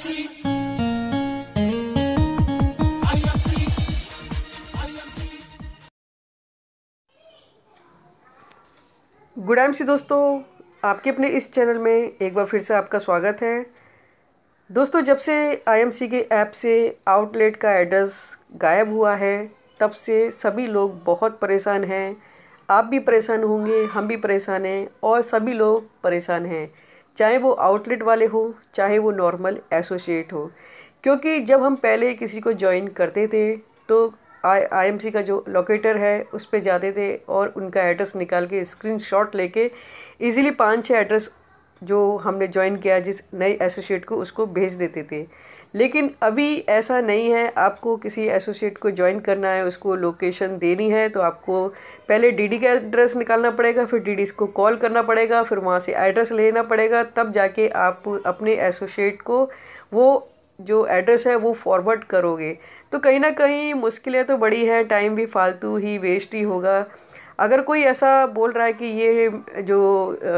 good M C दोस्तों आपके अपने इस चैनल में एक बार फिर से आपका स्वागत है दोस्तों जब से आईएमसी के ऐप से आउटलेट का एड्रेस गायब हुआ है तब से सभी लोग बहुत परेशान हैं आप भी परेशान होंगे हम भी परेशान हैं और सभी लोग परेशान हैं चाहे वो आउटलेट वाले हो चाहे वो नॉर्मल एसोसिएट हो क्योंकि जब हम पहले किसी को ज्वाइन करते थे तो आई आईएमसी का जो लोकेटर है उस पर जाते थे और उनका एड्रेस निकाल के स्क्रीन शॉट लेके इजीली पाँच छः एड्रेस जो हमने ज्वाइन किया जिस नए एसोसिएट को उसको भेज देते थे लेकिन अभी ऐसा नहीं है आपको किसी एसोसिएट को ज्वाइन करना है उसको लोकेशन देनी है तो आपको पहले डीडी का एड्रेस निकालना पड़ेगा फिर डीडी को कॉल करना पड़ेगा फिर वहाँ से एड्रेस लेना पड़ेगा तब जाके आप अपने एसोसिएट को वो जो एड्रेस है वो फॉरवर्ड करोगे तो कहीं ना कहीं मुश्किलें तो बड़ी हैं टाइम भी फालतू ही वेस्ट ही होगा अगर कोई ऐसा बोल रहा है कि ये जो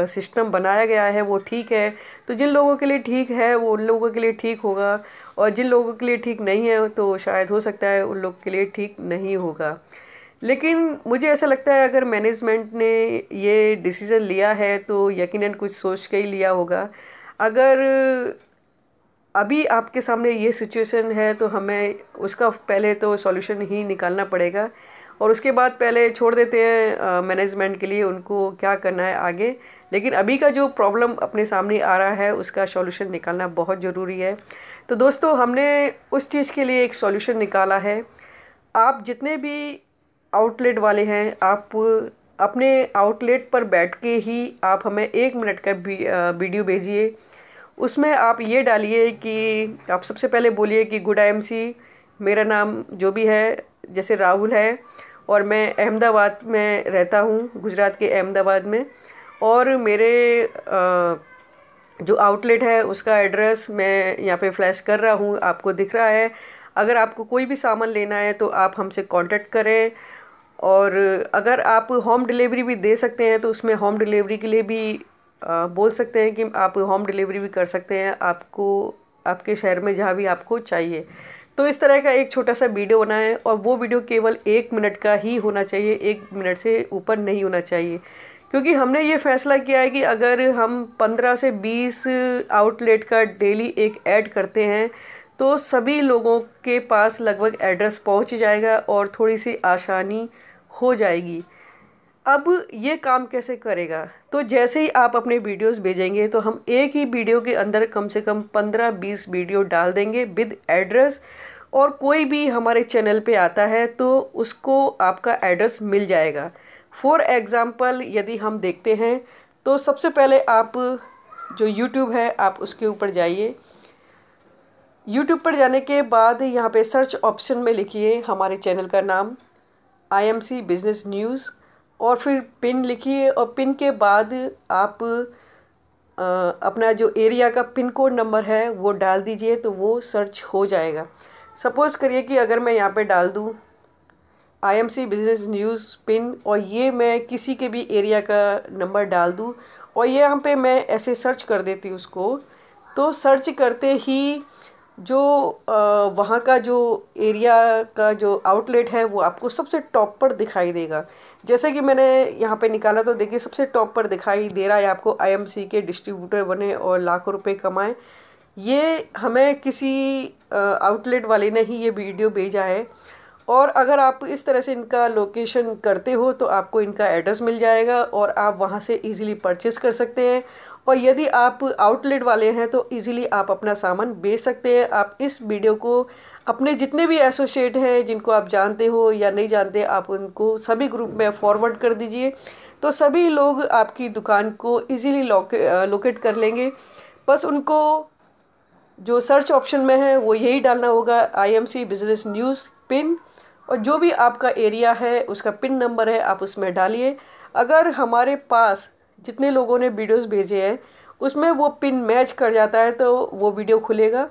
सिस्टम बनाया गया है वो ठीक है तो जिन लोगों के लिए ठीक है वो उन लोगों के लिए ठीक होगा और जिन लोगों के लिए ठीक नहीं है तो शायद हो सकता है उन लोग के लिए ठीक नहीं होगा लेकिन मुझे ऐसा लगता है अगर मैनेजमेंट ने ये डिसीज़न लिया है तो यकीनन कुछ सोच के ही लिया होगा अगर अभी आपके सामने ये सिचुएशन है तो हमें उसका पहले तो सॉल्यूशन ही निकालना पड़ेगा और उसके बाद पहले छोड़ देते हैं मैनेजमेंट के लिए उनको क्या करना है आगे लेकिन अभी का जो प्रॉब्लम अपने सामने आ रहा है उसका सॉल्यूशन निकालना बहुत ज़रूरी है तो दोस्तों हमने उस चीज़ के लिए एक सॉल्यूशन निकाला है आप जितने भी आउटलेट वाले हैं आप अपने आउटलेट पर बैठ के ही आप हमें एक मिनट का वीडियो भेजिए उसमें आप ये डालिए कि आप सबसे पहले बोलिए कि गुड आई एम सी मेरा नाम जो भी है जैसे राहुल है और मैं अहमदाबाद में रहता हूँ गुजरात के अहमदाबाद में और मेरे जो आउटलेट है उसका एड्रेस मैं यहाँ पे फ्लैश कर रहा हूँ आपको दिख रहा है अगर आपको कोई भी सामान लेना है तो आप हमसे कांटेक्ट करें और अगर आप होम डिलीवरी भी दे सकते हैं तो उसमें होम डिलीवरी के लिए भी बोल सकते हैं कि आप होम डिलीवरी भी कर सकते हैं आपको आपके शहर में जहाँ भी आपको चाहिए तो इस तरह का एक छोटा सा वीडियो बनाएं और वो वीडियो केवल एक मिनट का ही होना चाहिए एक मिनट से ऊपर नहीं होना चाहिए क्योंकि हमने ये फैसला किया है कि अगर हम पंद्रह से बीस आउटलेट का डेली एक ऐड करते हैं तो सभी लोगों के पास लगभग एड्रेस पहुंच जाएगा और थोड़ी सी आसानी हो जाएगी अब ये काम कैसे करेगा तो जैसे ही आप अपने वीडियोस भेजेंगे तो हम एक ही वीडियो के अंदर कम से कम पंद्रह बीस वीडियो डाल देंगे विद एड्रेस और कोई भी हमारे चैनल पे आता है तो उसको आपका एड्रेस मिल जाएगा फॉर एग्ज़ाम्पल यदि हम देखते हैं तो सबसे पहले आप जो यूट्यूब है आप उसके ऊपर जाइए यूट्यूब पर जाने के बाद यहाँ पे सर्च ऑप्शन में लिखिए हमारे चैनल का नाम I M C business news और फिर पिन लिखिए और पिन के बाद आप आ, अपना जो एरिया का पिन कोड नंबर है वो डाल दीजिए तो वो सर्च हो जाएगा सपोज़ करिए कि अगर मैं यहाँ पे डाल दूँ आईएमसी बिजनेस न्यूज़ पिन और ये मैं किसी के भी एरिया का नंबर डाल दूँ और ये यहाँ पे मैं ऐसे सर्च कर देती उसको तो सर्च करते ही जो वहाँ का जो एरिया का जो आउटलेट है वो आपको सबसे टॉप पर दिखाई देगा जैसे कि मैंने यहाँ पे निकाला तो देखिए सबसे टॉप पर दिखाई दे रहा है आपको आईएमसी के डिस्ट्रीब्यूटर बने और लाखों रुपए कमाएं ये हमें किसी आउटलेट वाले ने ही ये वीडियो भेजा है और अगर आप इस तरह से इनका लोकेशन करते हो तो आपको इनका एड्रेस मिल जाएगा और आप वहाँ से इजीली परचेस कर सकते हैं और यदि आप आउटलेट वाले हैं तो इजीली आप अपना सामान बेच सकते हैं आप इस वीडियो को अपने जितने भी एसोसिएट हैं जिनको आप जानते हो या नहीं जानते आप उनको सभी ग्रुप में फॉरवर्ड कर दीजिए तो सभी लोग आपकी दुकान को ईजिली लोकेट कर लेंगे बस उनको जो सर्च ऑप्शन में है वो यही डालना होगा I M C business news pin और जो भी आपका एरिया है उसका पिन नंबर है आप उसमें डालिए अगर हमारे पास जितने लोगों ने वीडियोस भेजे हैं उसमें वो पिन मैच कर जाता है तो वो वीडियो खुलेगा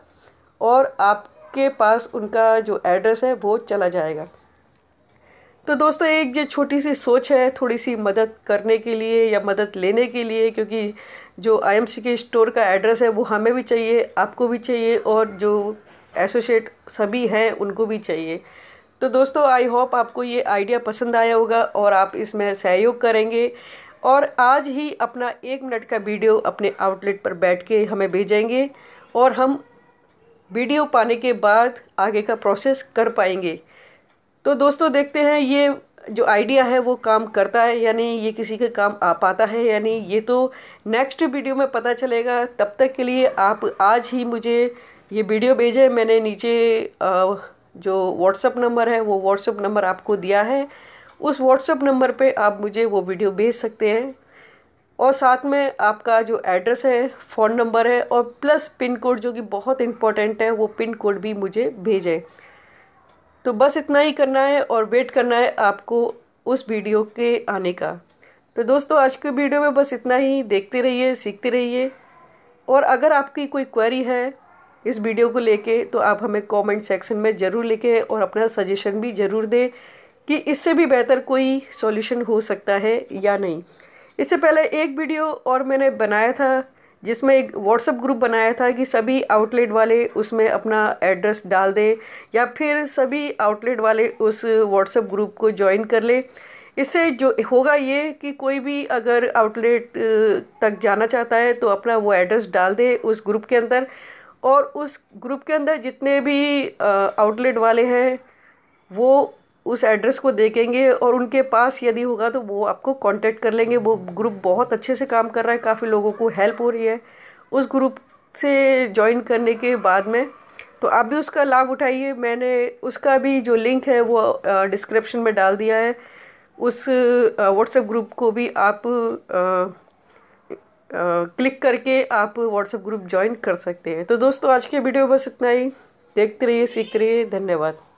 और आपके पास उनका जो एड्रेस है वो चला जाएगा तो दोस्तों एक जो छोटी सी सोच है थोड़ी सी मदद करने के लिए या मदद लेने के लिए क्योंकि जो आईएमसी के स्टोर का एड्रेस है वो हमें भी चाहिए आपको भी चाहिए और जो एसोसिएट सभी हैं उनको भी चाहिए तो दोस्तों आई होप आपको ये आइडिया पसंद आया होगा और आप इसमें सहयोग करेंगे और आज ही अपना एक मिनट का वीडियो अपने आउटलेट पर बैठ के हमें भेजेंगे और हम वीडियो पाने के बाद आगे का प्रोसेस कर पाएंगे तो दोस्तों देखते हैं ये जो आइडिया है वो काम करता है यानी ये किसी के काम आ पाता है यानी ये तो नेक्स्ट वीडियो में पता चलेगा तब तक के लिए आप आज ही मुझे ये वीडियो भेजे मैंने नीचे जो व्हाट्सअप नंबर है वो व्हाट्सअप नंबर आपको दिया है उस व्हाट्सअप नंबर पे आप मुझे वो वीडियो भेज सकते हैं और साथ में आपका जो एड्रेस है फ़ोन नंबर है और प्लस पिन कोड जो कि बहुत इम्पोर्टेंट है वो पिन कोड भी मुझे भेजें तो बस इतना ही करना है और वेट करना है आपको उस वीडियो के आने का तो दोस्तों आज के वीडियो में बस इतना ही देखते रहिए सीखते रहिए और अगर आपकी कोई क्वेरी है इस वीडियो को लेके तो आप हमें कमेंट सेक्शन में ज़रूर लिखें और अपना सजेशन भी ज़रूर दें कि इससे भी बेहतर कोई सॉल्यूशन हो सकता है या नहीं इससे पहले एक वीडियो और मैंने बनाया था जिसमें एक व्हाट्सअप ग्रुप बनाया था कि सभी आउटलेट वाले उसमें अपना एड्रेस डाल दें या फिर सभी आउटलेट वाले उस व्हाट्सअप ग्रुप को ज्वाइन कर लें इससे जो होगा ये कि कोई भी अगर आउटलेट तक जाना चाहता है तो अपना वो एड्रेस डाल दे उस ग्रुप के अंदर और उस ग्रुप के अंदर जितने भी आउटलेट वाले हैं वो उस एड्रेस को देखेंगे और उनके पास यदि होगा तो वो आपको कांटेक्ट कर लेंगे वो ग्रुप बहुत अच्छे से काम कर रहा है काफ़ी लोगों को हेल्प हो रही है उस ग्रुप से ज्वाइन करने के बाद में तो आप भी उसका लाभ उठाइए मैंने उसका भी जो लिंक है वो डिस्क्रिप्शन में डाल दिया है उस व्हाट्सएप ग्रुप को भी आप क्लिक करके आप व्हाट्सएप ग्रुप ज्वाइन कर सकते हैं तो दोस्तों आज के वीडियो बस इतना ही देखते रहिए सीखते रहिए धन्यवाद